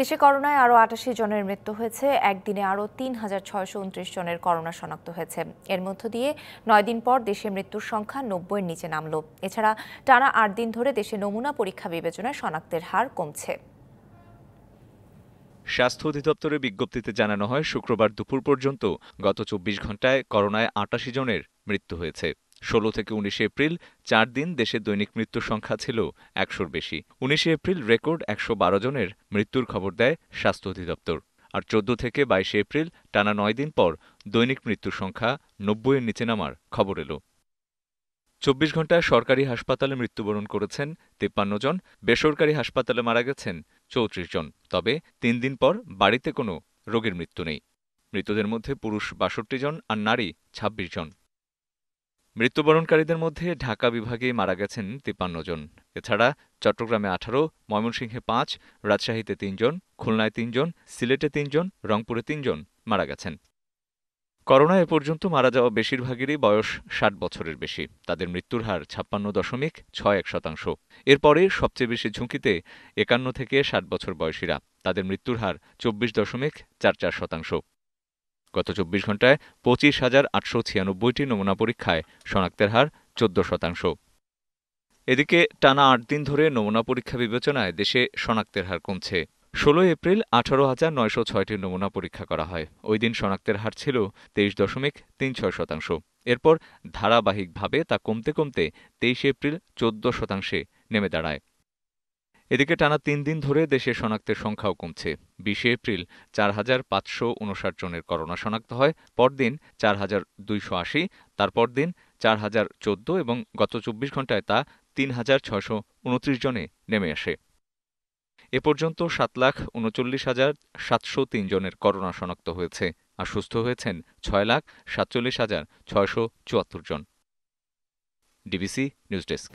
দেশে করোনায় আরও আটাশি জনের মৃত্যু হয়েছে একদিনে আরও তিন হাজার ছয়শো উনত্রিশ জনের করোনা শনাক্ত হয়েছে এর মধ্য দিয়ে নয় দিন পর দেশে মৃত্যুর সংখ্যা নব্বইয়ের নিচে নামল এছাড়া টানা আট দিন ধরে দেশে নমুনা পরীক্ষা বিবেচনায় শনাক্তের হার কমছে স্বাস্থ্য অধিদপ্তরের বিজ্ঞপ্তিতে জানানো হয় শুক্রবার দুপুর পর্যন্ত গত চব্বিশ ঘন্টায় করোনায় আটাশি জনের মৃত্যু হয়েছে ১৬ থেকে উনিশে এপ্রিল চার দিন দেশে দৈনিক মৃত্যুর সংখ্যা ছিল একশোর বেশি উনিশে এপ্রিল রেকর্ড একশো জনের মৃত্যুর খবর দেয় স্বাস্থ্য অধিদপ্তর আর চোদ্দ থেকে বাইশে এপ্রিল টানা নয় দিন পর দৈনিক মৃত্যুর সংখ্যা নব্বইয়ের নিচে নামার খবর এলো চব্বিশ ঘন্টায় সরকারি হাসপাতালে মৃত্যুবরণ করেছেন তিপ্পান্ন জন বেসরকারি হাসপাতালে মারা গেছেন চৌত্রিশ জন তবে তিন দিন পর বাড়িতে কোনো রোগীর মৃত্যু নেই মৃতদের মধ্যে পুরুষ বাষট্টি জন আর নারী ছাব্বিশ জন মৃত্যুবরণকারীদের মধ্যে ঢাকা বিভাগেই মারা গেছেন তিপ্পান্ন জন এছাড়া চট্টগ্রামে আঠারো ময়মনসিংহে পাঁচ রাজশাহীতে তিনজন খুলনায় তিনজন সিলেটে তিনজন রংপুরে তিনজন মারা গেছেন করোনা এ পর্যন্ত মারা যাওয়া বেশিরভাগেরই বয়স ষাট বছরের বেশি তাদের মৃত্যুর হার ছাপ্পান্ন দশমিক ছয় এক শতাংশ এরপরে সবচেয়ে বেশি ঝুঁকিতে একান্ন থেকে ষাট বছর বয়সীরা তাদের মৃত্যুর হার চব্বিশ দশমিক চার চার শতাংশ গত চব্বিশ ঘন্টায় পঁচিশ হাজার আটশো ছিয়ানব্বইটি নমুনা পরীক্ষায় শনাক্তের হার চোদ্দ শতাংশ এদিকে টানা আট দিন ধরে নমুনা পরীক্ষা বিবেচনায় দেশে শনাক্তের হার কমছে ষোলোই এপ্রিল আঠারো হাজার নয়শো ছয়টি নমুনা পরীক্ষা করা হয় ওই দিন শনাক্তের হার ছিল তেইশ দশমিক তিন ছয় শতাংশ এরপর ধারাবাহিকভাবে তা কমতে কমতে তেইশে এপ্রিল চোদ্দ শতাংশে নেমে দাঁড়ায় এদিকে টানা তিন দিন ধরে দেশে শনাক্তের সংখ্যাও কমছে বিশে এপ্রিল চার হাজার পাঁচশো উনষাট জনের করোনা শনাক্ত হয় পরদিন চার হাজার দুইশো আশি তারপর দিন চার হাজার চোদ্দ এবং গত চব্বিশ ঘন্টায় তা তিন হাজার ছয়শো উনত্রিশ জনে নেমে আসে এ পর্যন্ত সাত লাখ উনচল্লিশ হাজার সাতশো তিন জনের করোনা শনাক্ত হয়েছে আর সুস্থ হয়েছেন ছয় লাখ সাতচল্লিশ হাজার ছয়শো চুয়াত্তর জন ডিবিসি নিউজ ডেস্ক